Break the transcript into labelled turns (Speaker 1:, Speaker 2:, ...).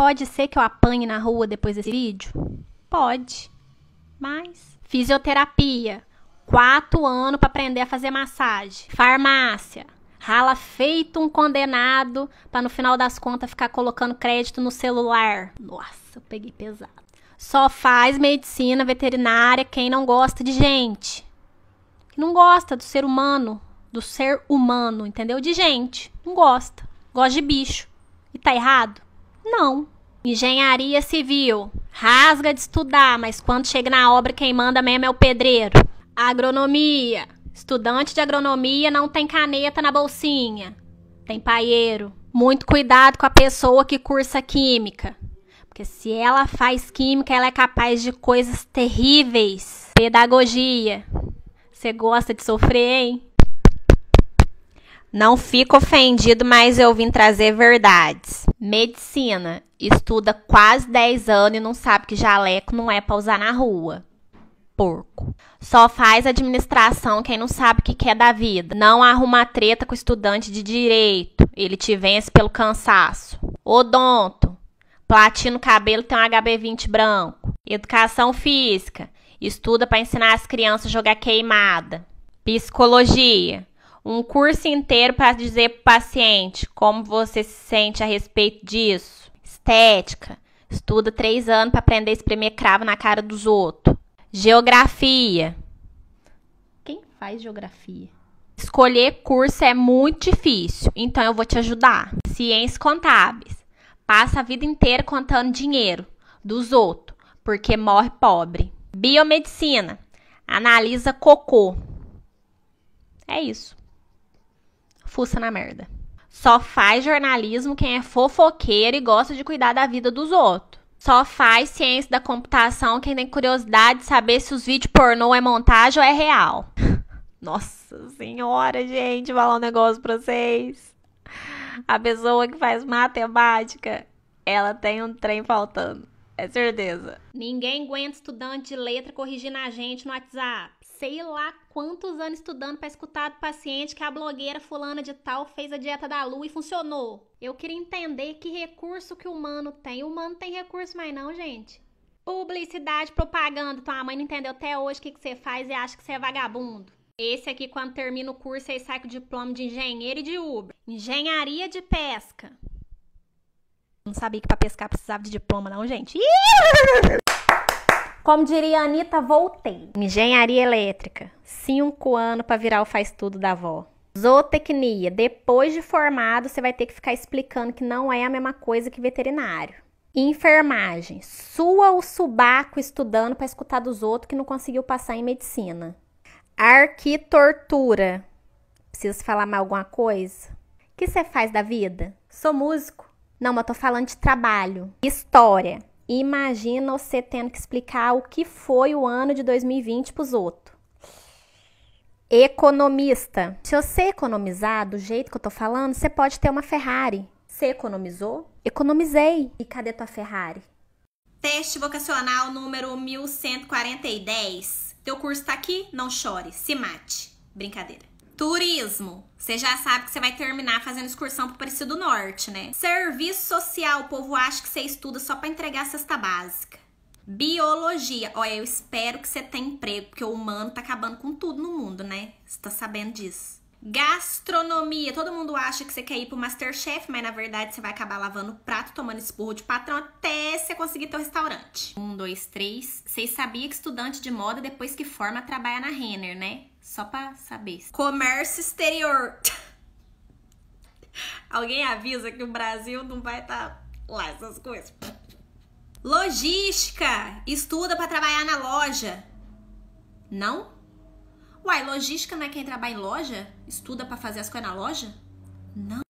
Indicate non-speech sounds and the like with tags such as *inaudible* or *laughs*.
Speaker 1: Pode ser que eu apanhe na rua depois desse vídeo? Pode. Mas. Fisioterapia. Quatro anos para aprender a fazer massagem. Farmácia. Rala feito um condenado para no final das contas ficar colocando crédito no celular. Nossa, eu peguei pesado. Só faz medicina veterinária quem não gosta de gente. Que não gosta do ser humano, do ser humano, entendeu? De gente. Não gosta. Gosta de bicho. E tá errado? Não. Engenharia civil. Rasga de estudar, mas quando chega na obra, quem manda mesmo é o pedreiro. Agronomia. Estudante de agronomia não tem caneta na bolsinha. Tem paieiro. Muito cuidado com a pessoa que cursa química. Porque se ela faz química, ela é capaz de coisas terríveis. Pedagogia. Você gosta de sofrer, hein? Não fico ofendido, mas eu vim trazer verdades. Medicina. Estuda quase 10 anos e não sabe que jaleco não é pra usar na rua. Porco. Só faz administração quem não sabe o que quer é da vida. Não arruma treta com estudante de direito. Ele te vence pelo cansaço. Odonto. o cabelo tem um HB20 branco. Educação física. Estuda para ensinar as crianças a jogar queimada. Psicologia um curso inteiro para dizer para o paciente como você se sente a respeito disso. Estética, estuda três anos para aprender a espremer cravo na cara dos outros. Geografia. Quem faz geografia? Escolher curso é muito difícil, então eu vou te ajudar. Ciências contábeis. Passa a vida inteira contando dinheiro dos outros, porque morre pobre. Biomedicina. Analisa cocô. É isso fuça na merda. Só faz jornalismo quem é fofoqueiro e gosta de cuidar da vida dos outros. Só faz ciência da computação quem tem curiosidade de saber se os vídeos pornô é montagem ou é real. *laughs* Nossa senhora, gente, vou falar um negócio pra vocês. A pessoa que faz matemática, ela tem um trem faltando. É certeza. Ninguém aguenta estudante de letra corrigindo a gente no WhatsApp sei lá quantos anos estudando para escutar do paciente que a blogueira fulana de tal fez a dieta da lua e funcionou. Eu queria entender que recurso que o humano tem. O humano tem recurso mais não, gente. Publicidade, propaganda. Tua mãe não entendeu até hoje o que, que você faz e acha que você é vagabundo. Esse aqui, quando termina o curso, aí sai com o diploma de engenheiro e de Uber. Engenharia de pesca. Não sabia que para pescar precisava de diploma, não, gente. Ih! Como diria a Anitta, voltei. Engenharia elétrica. Cinco anos para virar o faz tudo da avó. Zootecnia. Depois de formado, você vai ter que ficar explicando que não é a mesma coisa que veterinário. Enfermagem. Sua o subaco estudando para escutar dos outros que não conseguiu passar em medicina. Arquitortura. Preciso falar mais alguma coisa? O que você faz da vida? Sou músico. Não, mas tô falando de trabalho. História. Imagina você tendo que explicar o que foi o ano de 2020 para os outros. Economista. Se você economizar do jeito que eu tô falando, você pode ter uma Ferrari. Você economizou? Economizei. E cadê tua Ferrari? Teste vocacional número 1140 e 10. Teu curso tá aqui? Não chore, se mate. Brincadeira. Turismo. Você já sabe que você vai terminar fazendo excursão pro Parecido do Norte, né? Serviço social. O povo acha que você estuda só para entregar a cesta básica. Biologia. Olha, eu espero que você tenha emprego, porque o humano tá acabando com tudo no mundo, né? Você tá sabendo disso. Gastronomia. Todo mundo acha que você quer ir pro Masterchef, mas na verdade você vai acabar lavando prato, tomando esporro de patrão até você conseguir teu restaurante. Um, dois, três. Vocês sabiam que estudante de moda, depois que forma, trabalha na Renner, né? Só pra saber. Comércio exterior. *laughs* Alguém avisa que o Brasil não vai estar tá lá essas coisas. Logística. Estuda para trabalhar na loja. Não? Uai, logística não é quem trabalha em loja? Estuda para fazer as coisas na loja? Não.